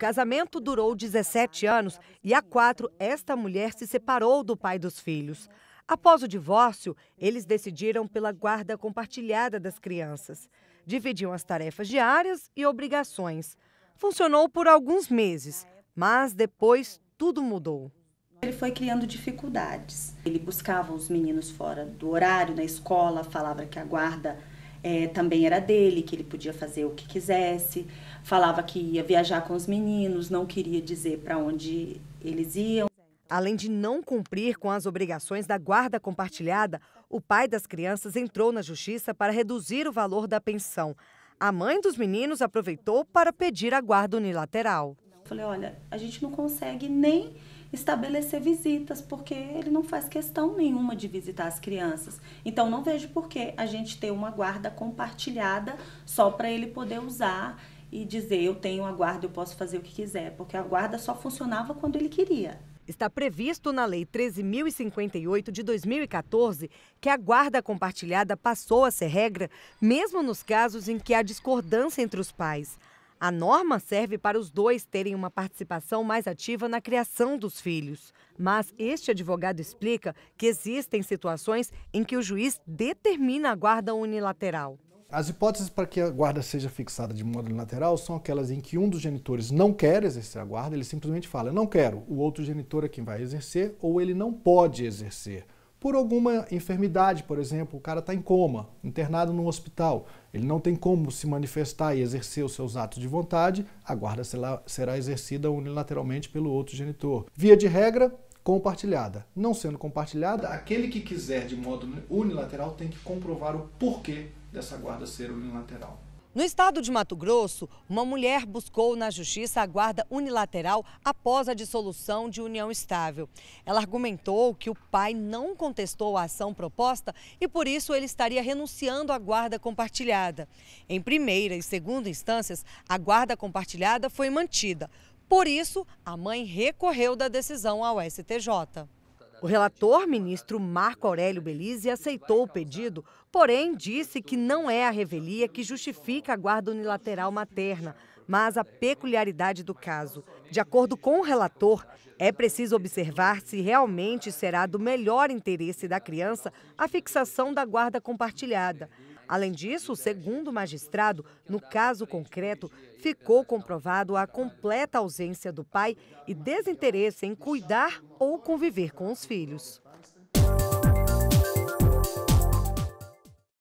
casamento durou 17 anos e há quatro esta mulher se separou do pai dos filhos. Após o divórcio, eles decidiram pela guarda compartilhada das crianças. Dividiam as tarefas diárias e obrigações. Funcionou por alguns meses, mas depois tudo mudou. Ele foi criando dificuldades. Ele buscava os meninos fora do horário, na escola, falava que a guarda é, também era dele, que ele podia fazer o que quisesse. Falava que ia viajar com os meninos, não queria dizer para onde eles iam. Além de não cumprir com as obrigações da guarda compartilhada, o pai das crianças entrou na justiça para reduzir o valor da pensão. A mãe dos meninos aproveitou para pedir a guarda unilateral. Falei, olha, a gente não consegue nem estabelecer visitas, porque ele não faz questão nenhuma de visitar as crianças. Então não vejo por que a gente ter uma guarda compartilhada só para ele poder usar e dizer eu tenho a guarda, eu posso fazer o que quiser, porque a guarda só funcionava quando ele queria. Está previsto na Lei 13.058 de 2014 que a guarda compartilhada passou a ser regra, mesmo nos casos em que há discordância entre os pais. A norma serve para os dois terem uma participação mais ativa na criação dos filhos. Mas este advogado explica que existem situações em que o juiz determina a guarda unilateral. As hipóteses para que a guarda seja fixada de modo unilateral são aquelas em que um dos genitores não quer exercer a guarda, ele simplesmente fala, não quero, o outro genitor é quem vai exercer ou ele não pode exercer por alguma enfermidade, por exemplo, o cara está em coma, internado num hospital, ele não tem como se manifestar e exercer os seus atos de vontade, a guarda será exercida unilateralmente pelo outro genitor. Via de regra, compartilhada. Não sendo compartilhada, aquele que quiser de modo unilateral tem que comprovar o porquê dessa guarda ser unilateral. No estado de Mato Grosso, uma mulher buscou na justiça a guarda unilateral após a dissolução de união estável. Ela argumentou que o pai não contestou a ação proposta e por isso ele estaria renunciando à guarda compartilhada. Em primeira e segunda instâncias, a guarda compartilhada foi mantida. Por isso, a mãe recorreu da decisão ao STJ. O relator, ministro Marco Aurélio Belize, aceitou o pedido, porém disse que não é a revelia que justifica a guarda unilateral materna, mas a peculiaridade do caso. De acordo com o relator, é preciso observar se realmente será do melhor interesse da criança a fixação da guarda compartilhada. Além disso, segundo o magistrado, no caso concreto, ficou comprovado a completa ausência do pai e desinteresse em cuidar ou conviver com os filhos.